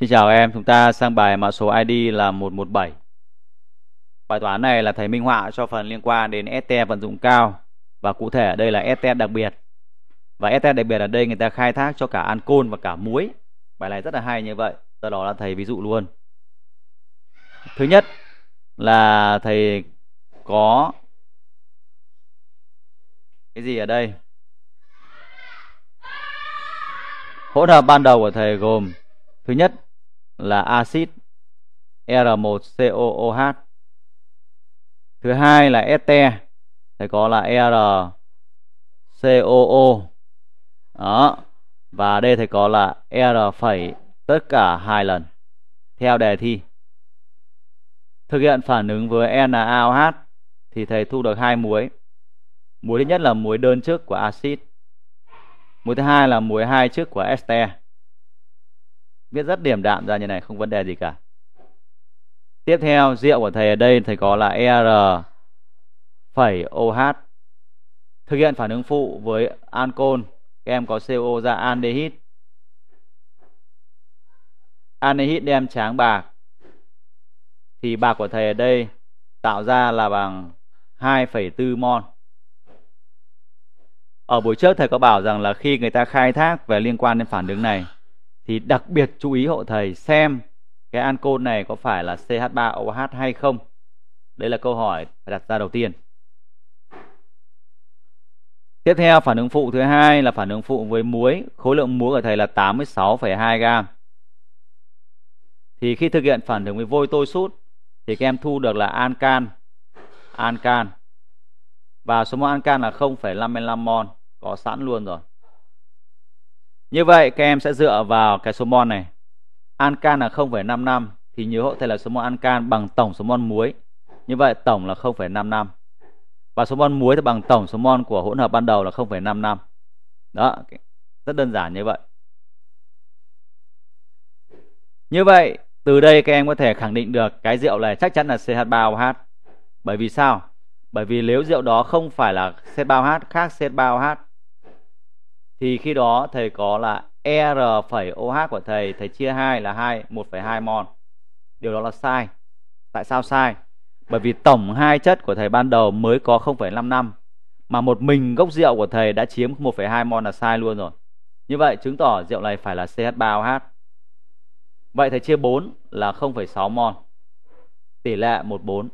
Xin chào em, chúng ta sang bài mã số ID là 117. Bài toán này là thầy minh họa cho phần liên quan đến ST vận dụng cao và cụ thể ở đây là ST đặc biệt. Và ST đặc biệt ở đây người ta khai thác cho cả ancol và cả muối. Bài này rất là hay như vậy, do đó là thầy ví dụ luôn. Thứ nhất là thầy có cái gì ở đây? Hỗn hợp ban đầu của thầy gồm Thứ nhất là axit R1COOH. Thứ hai là este thì có là RCOO. Đó. Và đây thầy có là R phẩy tất cả hai lần theo đề thi. Thực hiện phản ứng với NaOH thì thầy thu được hai muối. Muối thứ nhất là muối đơn trước của axit. Muối thứ hai là muối hai trước của este viết rất điểm đạm ra như này không vấn đề gì cả tiếp theo rượu của thầy ở đây thầy có là er phẩy OH thực hiện phản ứng phụ với ancol các em có CO ra aldehyde aldehyde đem tráng bạc thì bạc của thầy ở đây tạo ra là bằng 2,4 mol ở buổi trước thầy có bảo rằng là khi người ta khai thác về liên quan đến phản ứng này thì đặc biệt chú ý hộ thầy xem cái ancol này có phải là CH3OH hay không. Đây là câu hỏi phải đặt ra đầu tiên. Tiếp theo phản ứng phụ thứ hai là phản ứng phụ với muối, khối lượng muối của thầy là 86,2 gram. Thì khi thực hiện phản ứng với vôi tôi sút thì các em thu được là ancan ancan và số mol ancan là 0,55 mol có sẵn luôn rồi. Như vậy các em sẽ dựa vào cái số mol này. Ancan là 0,55 thì nhớ hộ thay là số mol ancan bằng tổng số mol muối. Như vậy tổng là 0,55. Và số mol muối thì bằng tổng số mol của hỗn hợp ban đầu là 0,55. Đó, rất đơn giản như vậy. Như vậy, từ đây các em có thể khẳng định được cái rượu này chắc chắn là CH3OH. Bởi vì sao? Bởi vì nếu rượu đó không phải là C3OH khác C3OH thì khi đó thầy có là R phẩy OH của thầy thầy chia 2 là 2 1,2 mol. Điều đó là sai. Tại sao sai? Bởi vì tổng hai chất của thầy ban đầu mới có năm mà một mình gốc rượu của thầy đã chiếm 1,2 mol là sai luôn rồi. Như vậy chứng tỏ rượu này phải là CH3OH. Vậy thầy chia 4 là 0,6 mol. Tỷ lệ 14.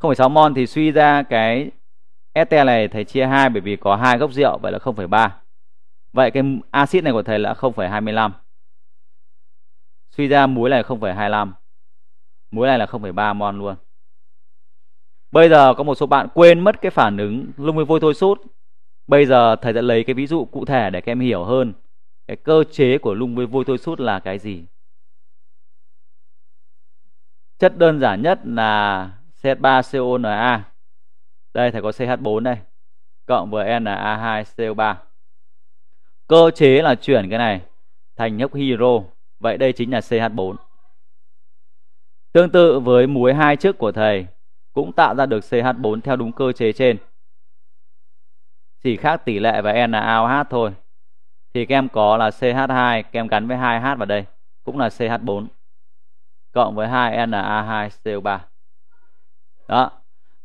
0,6 mol thì suy ra cái ST này thầy chia 2 bởi vì có hai gốc rượu vậy là 0,3. Vậy cái axit này của thầy là 0,25. Suy ra muối này 0,25. Muối này là 0,3 mol luôn. Bây giờ có một số bạn quên mất cái phản ứng lung với vôi thôi sút Bây giờ thầy sẽ lấy cái ví dụ cụ thể để các em hiểu hơn cái cơ chế của lung với vôi thôi sút là cái gì. Chất đơn giản nhất là CH3CONa. Đây thầy có CH4 đây cộng với NA2CO3 cơ chế là chuyển cái này thành nhốc hydro vậy đây chính là CH4 tương tự với muối hai trước của thầy cũng tạo ra được CH4 theo đúng cơ chế trên chỉ khác tỷ lệ và NaOH thôi thì các em có là CH2 các em gắn với 2H vào đây cũng là CH4 cộng với 2Na2CO3 đó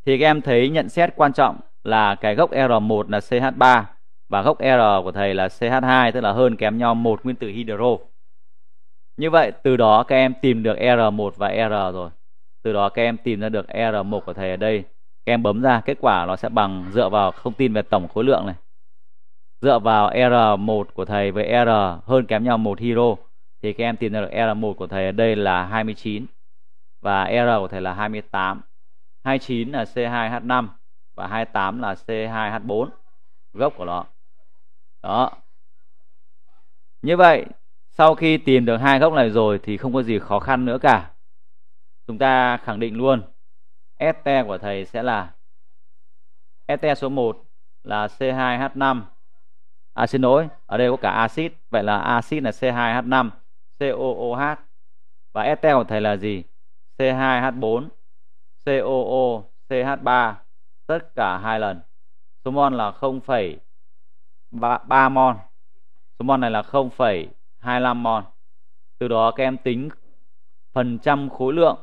thì các em thấy nhận xét quan trọng là cái gốc R1 là CH3 và gốc R của thầy là CH2 tức là hơn kém nhau một nguyên tử hydro. Như vậy từ đó các em tìm được R1 và R rồi. Từ đó các em tìm ra được R1 của thầy ở đây. Các em bấm ra kết quả nó sẽ bằng dựa vào thông tin về tổng khối lượng này. Dựa vào R1 của thầy với R hơn kém nhau một hydro thì các em tìm ra được R1 của thầy ở đây là 29 và R của thầy là 28. 29 là C2H5 và 28 là C2H4 gốc của nó đó như vậy sau khi tìm được hai góc này rồi thì không có gì khó khăn nữa cả chúng ta khẳng định luôn ST của thầy sẽ là ST số 1 là C2H5 à xin lỗi ở đây có cả axit vậy là axit là C2H5 COOH và ST của thầy là gì C2H4 COOCH3 tất cả hai lần số mol là 0,5 3 mol số mol này là 0,25 mol từ đó các em tính phần trăm khối lượng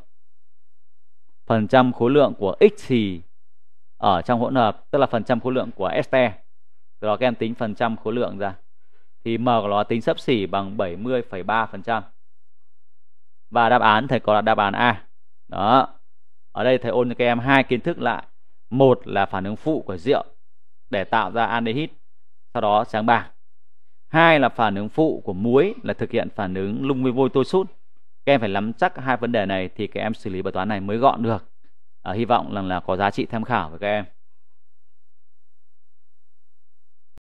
phần trăm khối lượng của x thì ở trong hỗn hợp tức là phần trăm khối lượng của este từ đó các em tính phần trăm khối lượng ra thì m của nó tính sấp xỉ bằng 70,3% và đáp án thầy có là đáp án A đó ở đây thầy ôn cho các em hai kiến thức lại một là phản ứng phụ của rượu để tạo ra aldehyde sau đó sáng bạc. Hai là phản ứng phụ của muối là thực hiện phản ứng lung với vôi tôi sút. Các em phải nắm chắc hai vấn đề này thì các em xử lý bài toán này mới gọn được. À, hy vọng rằng là có giá trị tham khảo với các em.